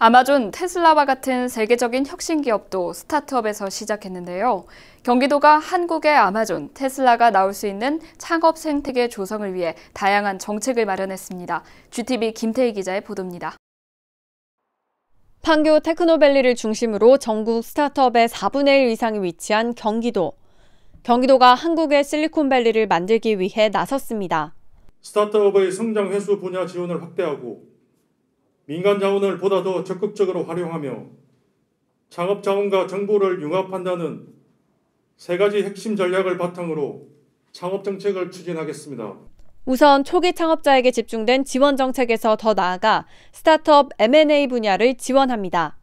아마존, 테슬라와 같은 세계적인 혁신 기업도 스타트업에서 시작했는데요. 경기도가 한국의 아마존, 테슬라가 나올 수 있는 창업 생태계 조성을 위해 다양한 정책을 마련했습니다. GTV 김태희 기자의 보도입니다. 판교 테크노밸리를 중심으로 전국 스타트업의 4분의 1 이상이 위치한 경기도. 경기도가 한국의 실리콘밸리를 만들기 위해 나섰습니다. 스타트업의 성장 회수 분야 지원을 확대하고 민간 자원을 보다 더 적극적으로 활용하며 창업 자원과 정보를 융합한다는 세 가지 핵심 전략을 바탕으로 창업 정책을 추진하겠습니다. 우선 초기 창업자에게 집중된 지원 정책에서 더 나아가 스타트업 M&A 분야를 지원합니다.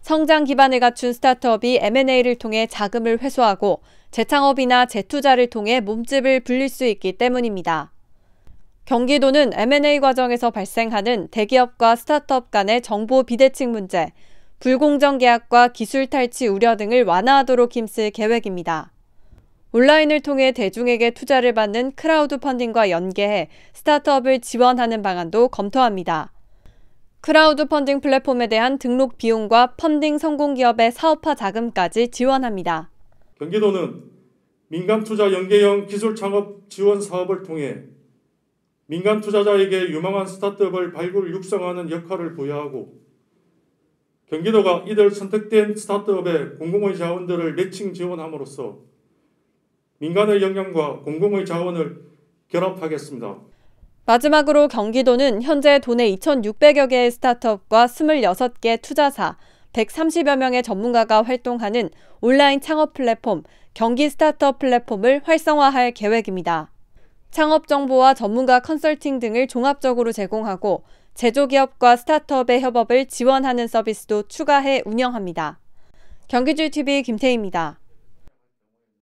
성장 기반을 갖춘 스타트업이 M&A를 통해 자금을 회수하고 재창업이나 재투자를 통해 몸집을 불릴 수 있기 때문입니다. 경기도는 M&A 과정에서 발생하는 대기업과 스타트업 간의 정보 비대칭 문제, 불공정 계약과 기술 탈취 우려 등을 완화하도록 힘쓸 계획입니다. 온라인을 통해 대중에게 투자를 받는 크라우드 펀딩과 연계해 스타트업을 지원하는 방안도 검토합니다. 크라우드 펀딩 플랫폼에 대한 등록 비용과 펀딩 성공 기업의 사업화 자금까지 지원합니다. 경기도는 민간 투자 연계형 기술 창업 지원 사업을 통해 민간 투자자에게 유망한 스타트업을 발굴 육성하는 역할을 부여하고 경기도가 이들 선택된 스타트업의 공공의 자원들을 매칭 지원함으로써 민간의 역량과 공공의 자원을 결합하겠습니다. 마지막으로 경기도는 현재 도내 2,600여 개의 스타트업과 26개 투자사, 130여 명의 전문가가 활동하는 온라인 창업 플랫폼 경기 스타트업 플랫폼을 활성화할 계획입니다. 창업 정보와 전문가 컨설팅 등을 종합적으로 제공하고 제조기업과 스타트업의 협업을 지원하는 서비스도 추가해 운영합니다. 경기주TV 김태희입니다.